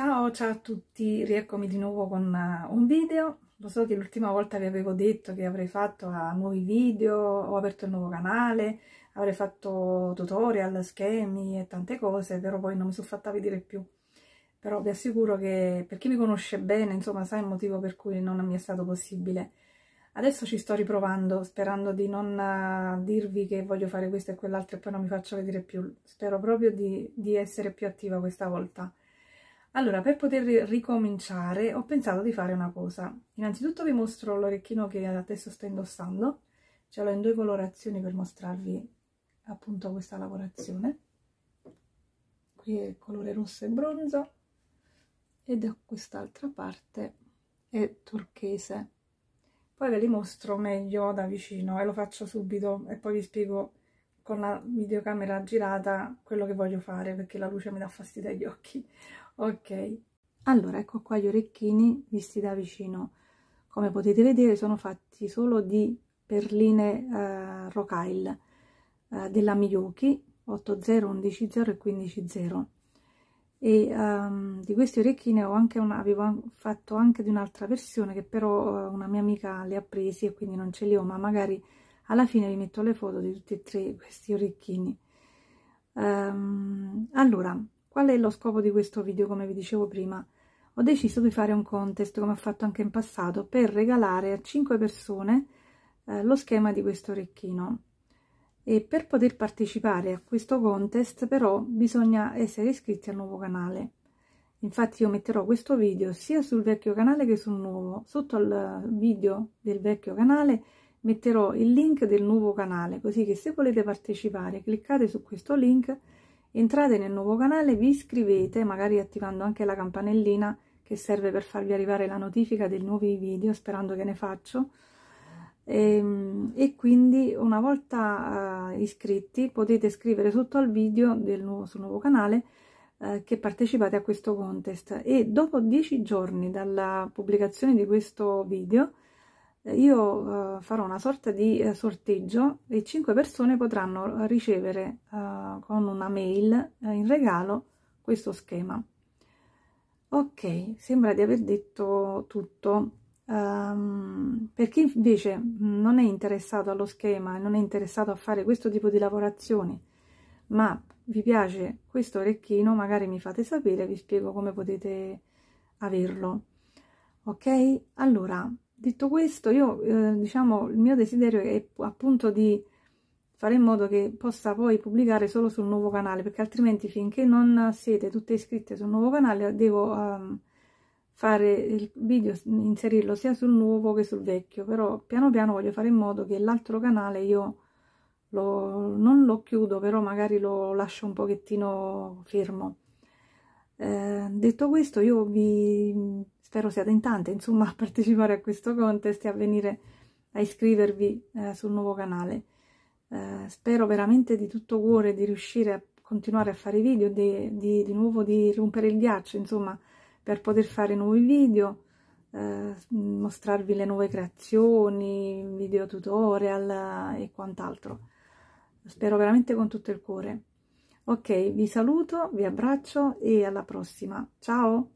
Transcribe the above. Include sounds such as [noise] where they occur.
Ciao, ciao a tutti, rieccomi di nuovo con eh, un video. Lo so che l'ultima volta vi avevo detto che avrei fatto eh, nuovi video, ho aperto il nuovo canale, avrei fatto tutorial, schemi e tante cose, però poi non mi sono fatta vedere più. Però vi assicuro che per chi mi conosce bene, insomma, sa il motivo per cui non mi è stato possibile. Adesso ci sto riprovando, sperando di non eh, dirvi che voglio fare questo e quell'altro e poi non mi faccio vedere più. Spero proprio di, di essere più attiva questa volta. Allora, per poter ricominciare ho pensato di fare una cosa. Innanzitutto vi mostro l'orecchino che adesso sto indossando. Ce l'ho in due colorazioni per mostrarvi appunto questa lavorazione. Qui è il colore rosso e bronzo e da quest'altra parte è turchese. Poi ve li mostro meglio da vicino e lo faccio subito e poi vi spiego con la videocamera girata quello che voglio fare perché la luce mi dà fastidio agli occhi ok allora ecco qua gli orecchini visti da vicino come potete vedere sono fatti solo di perline eh, rocaille eh, della Miyuki 80 110 e 150 e um, di questi orecchini ho anche una, avevo fatto anche di un'altra versione che però eh, una mia amica le ha presi e quindi non ce li ho ma magari alla fine vi metto le foto di tutti e tre questi orecchini um, allora Qual è lo scopo di questo video, come vi dicevo prima? Ho deciso di fare un contest, come ho fatto anche in passato, per regalare a 5 persone eh, lo schema di questo orecchino. E per poter partecipare a questo contest, però, bisogna essere iscritti al nuovo canale. Infatti io metterò questo video sia sul vecchio canale che sul nuovo. Sotto al video del vecchio canale metterò il link del nuovo canale, così che se volete partecipare cliccate su questo link entrate nel nuovo canale, vi iscrivete, magari attivando anche la campanellina che serve per farvi arrivare la notifica dei nuovi video, sperando che ne faccio. E, ehm, e quindi una volta uh, iscritti potete scrivere sotto al video del nuovo, sul nuovo canale uh, che partecipate a questo contest e dopo 10 giorni dalla pubblicazione di questo video eh, io uh, farò una sorta di uh, sorteggio e 5 persone potranno ricevere uh, con una mail in regalo questo schema ok sembra di aver detto tutto um, per chi invece non è interessato allo schema non è interessato a fare questo tipo di lavorazioni ma vi piace questo orecchino magari mi fate sapere vi spiego come potete averlo ok allora detto questo io eh, diciamo il mio desiderio è appunto di fare in modo che possa poi pubblicare solo sul nuovo canale perché altrimenti finché non siete tutte iscritte sul nuovo canale devo um, fare il video inserirlo sia sul nuovo che sul vecchio però piano piano voglio fare in modo che l'altro canale io lo, non lo chiudo però magari lo lascio un pochettino fermo eh, detto questo, io vi spero siate in tante, insomma, [laughs] a partecipare a questo contest e a venire a iscrivervi eh, sul nuovo canale. Eh, spero veramente di tutto cuore di riuscire a continuare a fare video, di, di, di nuovo di rompere il ghiaccio, insomma, per poter fare nuovi video, eh, mostrarvi le nuove creazioni, video tutorial eh, e quant'altro. Spero veramente con tutto il cuore ok vi saluto vi abbraccio e alla prossima ciao